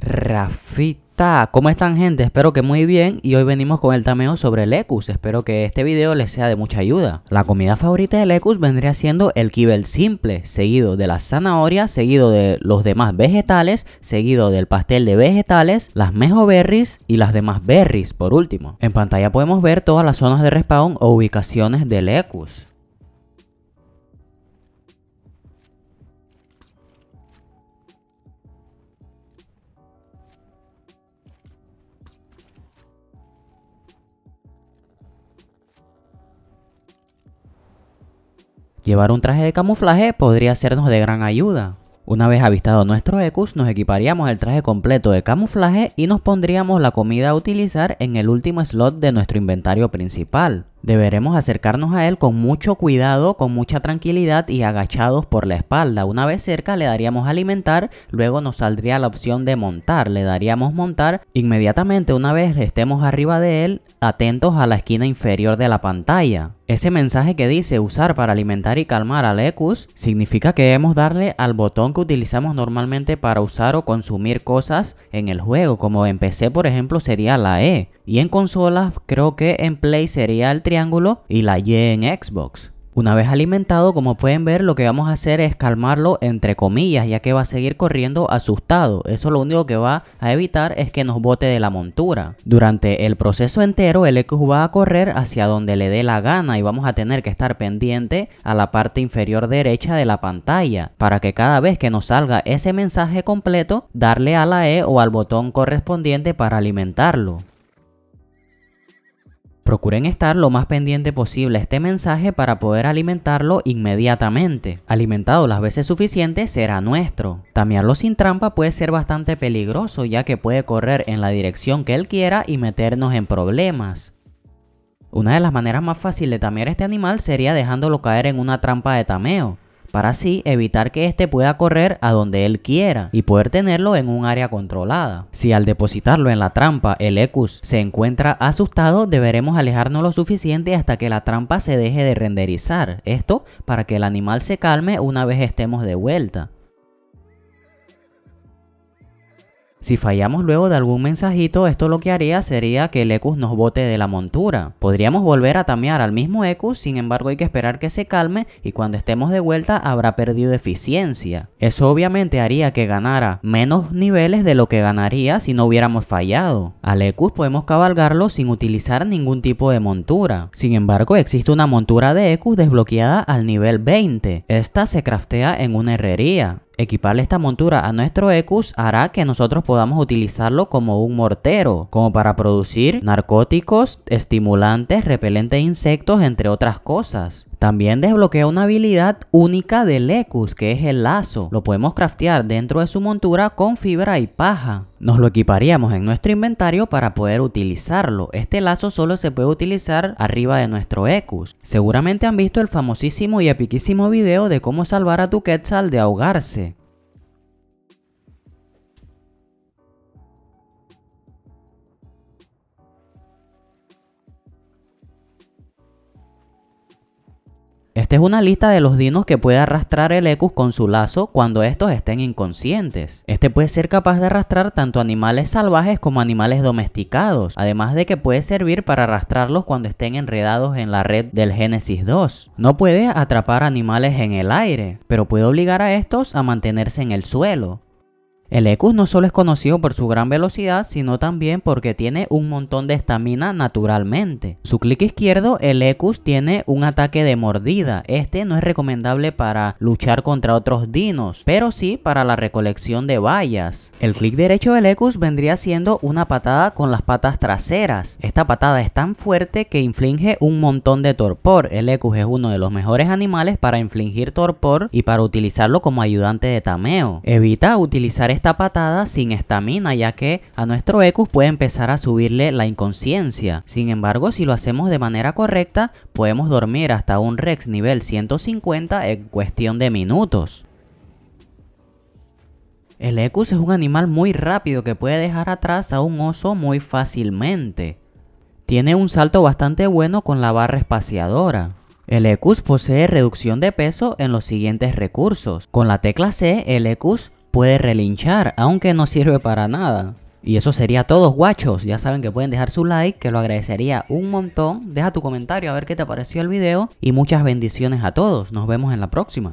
Rafita, ¿cómo están gente? Espero que muy bien y hoy venimos con el tameo sobre Lecus, espero que este video les sea de mucha ayuda. La comida favorita de Lecus vendría siendo el kibel simple, seguido de la zanahoria, seguido de los demás vegetales, seguido del pastel de vegetales, las mejoberries y las demás berries por último. En pantalla podemos ver todas las zonas de respawn o ubicaciones de Lecus. Llevar un traje de camuflaje podría sernos de gran ayuda. Una vez avistado nuestro Ecus, nos equiparíamos el traje completo de camuflaje y nos pondríamos la comida a utilizar en el último slot de nuestro inventario principal. Deberemos acercarnos a él con mucho cuidado, con mucha tranquilidad y agachados por la espalda. Una vez cerca le daríamos alimentar, luego nos saldría la opción de montar. Le daríamos montar inmediatamente una vez estemos arriba de él, atentos a la esquina inferior de la pantalla. Ese mensaje que dice usar para alimentar y calmar al Ecus significa que debemos darle al botón que utilizamos normalmente para usar o consumir cosas en el juego, como en PC por ejemplo sería la E, y en consolas creo que en Play sería el triángulo ángulo y la Y en Xbox. Una vez alimentado, como pueden ver, lo que vamos a hacer es calmarlo entre comillas, ya que va a seguir corriendo asustado. Eso lo único que va a evitar es que nos bote de la montura. Durante el proceso entero, el X va a correr hacia donde le dé la gana y vamos a tener que estar pendiente a la parte inferior derecha de la pantalla, para que cada vez que nos salga ese mensaje completo, darle a la E o al botón correspondiente para alimentarlo. Procuren estar lo más pendiente posible a este mensaje para poder alimentarlo inmediatamente. Alimentado las veces suficientes será nuestro. Tamearlo sin trampa puede ser bastante peligroso ya que puede correr en la dirección que él quiera y meternos en problemas. Una de las maneras más fáciles de tamear este animal sería dejándolo caer en una trampa de tameo para así evitar que éste pueda correr a donde él quiera y poder tenerlo en un área controlada. Si al depositarlo en la trampa el Ecus se encuentra asustado, deberemos alejarnos lo suficiente hasta que la trampa se deje de renderizar, esto para que el animal se calme una vez estemos de vuelta. Si fallamos luego de algún mensajito, esto lo que haría sería que el Ecus nos bote de la montura. Podríamos volver a tamear al mismo Ecus, sin embargo hay que esperar que se calme y cuando estemos de vuelta habrá perdido eficiencia. Eso obviamente haría que ganara menos niveles de lo que ganaría si no hubiéramos fallado. Al Ecus podemos cabalgarlo sin utilizar ningún tipo de montura. Sin embargo, existe una montura de Ecus desbloqueada al nivel 20. Esta se craftea en una herrería. Equiparle esta montura a nuestro Ecus hará que nosotros podamos utilizarlo como un mortero, como para producir narcóticos, estimulantes, repelentes de insectos, entre otras cosas. También desbloquea una habilidad única del Lecus, que es el lazo. Lo podemos craftear dentro de su montura con fibra y paja. Nos lo equiparíamos en nuestro inventario para poder utilizarlo. Este lazo solo se puede utilizar arriba de nuestro Ecus. Seguramente han visto el famosísimo y epiquísimo video de cómo salvar a tu Quetzal de ahogarse. es una lista de los dinos que puede arrastrar el Ecus con su lazo cuando estos estén inconscientes. Este puede ser capaz de arrastrar tanto animales salvajes como animales domesticados, además de que puede servir para arrastrarlos cuando estén enredados en la red del Génesis 2. No puede atrapar animales en el aire, pero puede obligar a estos a mantenerse en el suelo. El Ecus no solo es conocido por su gran velocidad, sino también porque tiene un montón de estamina naturalmente. Su clic izquierdo, el Ecus tiene un ataque de mordida. Este no es recomendable para luchar contra otros dinos, pero sí para la recolección de vallas. El clic derecho del Ecus vendría siendo una patada con las patas traseras. Esta patada es tan fuerte que inflige un montón de torpor. El Ecus es uno de los mejores animales para infligir torpor y para utilizarlo como ayudante de tameo. Evita utilizar esta patada sin estamina, ya que a nuestro Ecus puede empezar a subirle la inconsciencia. Sin embargo, si lo hacemos de manera correcta, podemos dormir hasta un Rex nivel 150 en cuestión de minutos. El Ecus es un animal muy rápido que puede dejar atrás a un oso muy fácilmente. Tiene un salto bastante bueno con la barra espaciadora. El Ecus posee reducción de peso en los siguientes recursos. Con la tecla C, el Ecus puede relinchar, aunque no sirve para nada. Y eso sería todo, guachos. Ya saben que pueden dejar su like, que lo agradecería un montón. Deja tu comentario a ver qué te pareció el video y muchas bendiciones a todos. Nos vemos en la próxima.